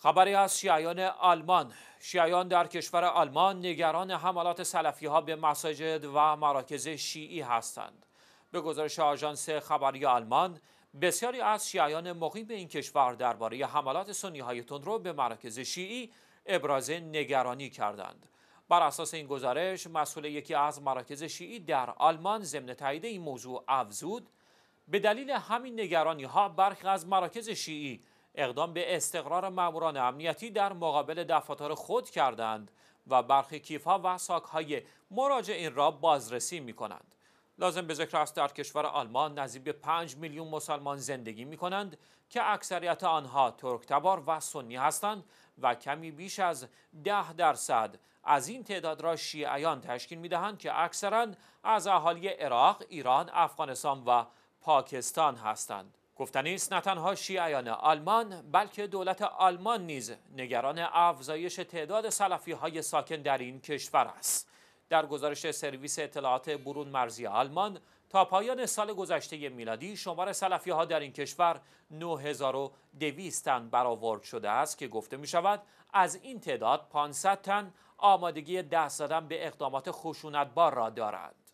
خبری از شیعیان آلمان شیعیان در کشور آلمان نگران حملات سلفی ها به مساجد و مراکز شیعی هستند به گزارش آژانس خبری آلمان بسیاری از شیعیان مقیم این کشور درباره حملات سنی های تندرو به مراکز شیعی ابراز نگرانی کردند بر اساس این گزارش مسئول یکی از مراکز شیعی در آلمان ضمن تایید این موضوع افزود به دلیل همین نگرانی ها برخی از مراکز شیعی اقدام به استقرار ماموران امنیتی در مقابل دفاتر خود کردند و برخی کیفها و ساکهای این را بازرسی می کنند. لازم به ذکر است در کشور آلمان نزدیک به 5 میلیون مسلمان زندگی می کنند که اکثریت آنها ترکتبار و سنی هستند و کمی بیش از 10 درصد از این تعداد را شیعیان تشکیل می دهند که اکثرا از اهالی عراق، ایران، افغانستان و پاکستان هستند. گفتنی نه تنها شیعیان آلمان بلکه دولت آلمان نیز نگران افزایش تعداد سلفی های ساکن در این کشور است در گزارش سرویس اطلاعات برون مرزی آلمان تا پایان سال گذشته میلادی شمار سلفی ها در این کشور 9200 تن برآورد شده است که گفته می شود از این تعداد 500 تن آمادگی دست دادن به اقدامات خشونتبار را دارند